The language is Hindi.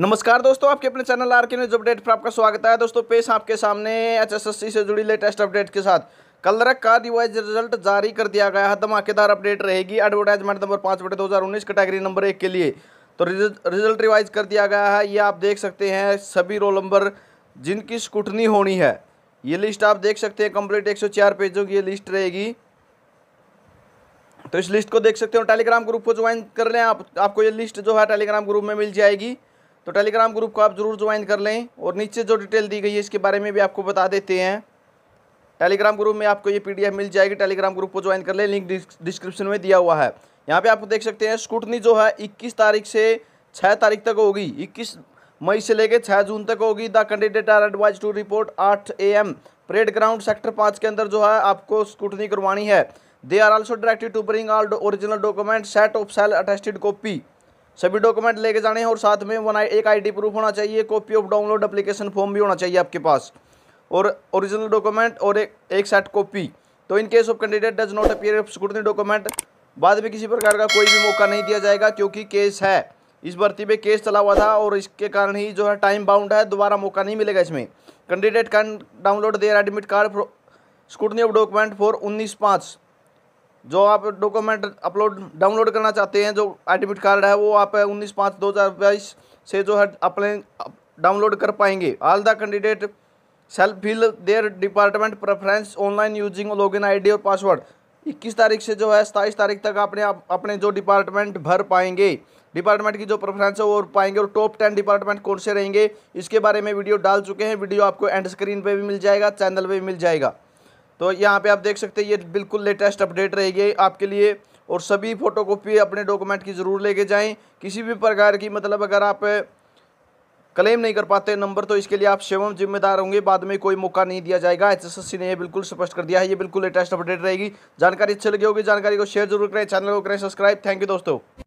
नमस्कार दोस्तों आपके अपने channel R K news update पर आपका स्वागत है दोस्तों पेश आपके सामने एचएसएससी से जुड़ी लेटेस्ट अपडेट के साथ कलरक का रिवाइज रिजल्ट जारी कर दिया गया है धमाकेदार अपडेट रहेगी एडवर्टाइजमेंट नंबर पाँच बटे दो कैटेगरी नंबर एक के लिए तो रिजल्ट रिवाइज कर दिया गया है ये आप देख सकते हैं सभी रोल नंबर जिनकी स्कूटनी होनी है ये लिस्ट आप देख सकते हैं कंप्लीट एक पेजों की ये लिस्ट रहेगी तो इस लिस्ट को देख सकते हो टेलीग्राम ग्रुप को ज्वाइन कर लें आप आपको ये लिस्ट जो है टेलीग्राम ग्रुप में मिल जाएगी तो टेलीग्राम ग्रुप को आप ज़रूर ज्वाइन कर लें और नीचे जो डिटेल दी गई है इसके बारे में भी आपको बता देते हैं टेलीग्राम ग्रुप में आपको ये पीडीएफ मिल जाएगी टेलीग्राम ग्रुप को ज्वाइन कर लें लिंक डिस्क्रिप्शन में दिया हुआ है यहाँ पे आप देख सकते हैं स्कूटनी जो है 21 तारीख से 6 तारीख तक होगी 21 मई से लेकर 6 जून तक होगी the candidate are advise to report 8 AM parade ground sector पाँच के अंदर जो है आपको स्कूटनी करवानी है they are also directed to bring all original document set of self attested copy सभी डॉक्यूमेंट लेके जाने हैं और साथ में वन आई एक आईडी प्रूफ होना चाहिए copy of download application form भी होना चाहिए आपके पास और ओरिजिनल डॉक्यूमेंट और एक एक सेट कॉपी तो in case of candidate does not appear scrutiny document बाद में किसी प्रकार का कोई भी मौका नहीं दिया जाएगा क्योंकि केस है इस भर्ती में केस चला हुआ था और इसके कारण ही जो है टाइम बाउंड है दोबारा मौका नहीं मिलेगा इसमें candidate can download their admit card scrutiny of document for उन्नीस पाँच जो आप डॉक्यूमेंट अपलोड डाउनलोड करना चाहते हैं जो एडमिट कार्ड है वो आप उन्नीस पाँच दो हज़ार बाईस से जो है अपने डाउनलोड कर पाएंगे all the candidate self fill their department preference online using login ID और पासवर्ड इक्कीस तारीख से जो है सताईस तारीख तक अपने आप अपने जो डिपार्टमेंट भर पाएंगे डिपार्टमेंट की जो प्रेफरेंस है वो पाएंगे और टॉप टेन डिपार्टमेंट कौन से रहेंगे इसके बारे में वीडियो डाल चुके हैं वीडियो आपको एंड स्क्रीन पे भी मिल जाएगा चैनल पे भी मिल जाएगा तो यहाँ पे आप देख सकते हैं ये बिल्कुल लेटेस्ट अपडेट रहेगी आपके लिए और सभी फ़ोटो कॉपी अपने डॉक्यूमेंट की ज़रूर लेके जाएं किसी भी प्रकार की मतलब अगर आप क्लेम नहीं कर पाते नंबर तो इसके लिए आप स्वयं जिम्मेदार होंगे बाद में कोई मौका नहीं दिया जाएगा एचएसएससी ने यह बिल्कुल स्पष्ट कर दिया है ये बिल्कुल लेटेस्ट अपडेट रहेगी जानकारी अच्छी लगी होगी जानकारी को शेयर जरूर करें चैनल को करें सब्सक्राइब थैंक यू दोस्तों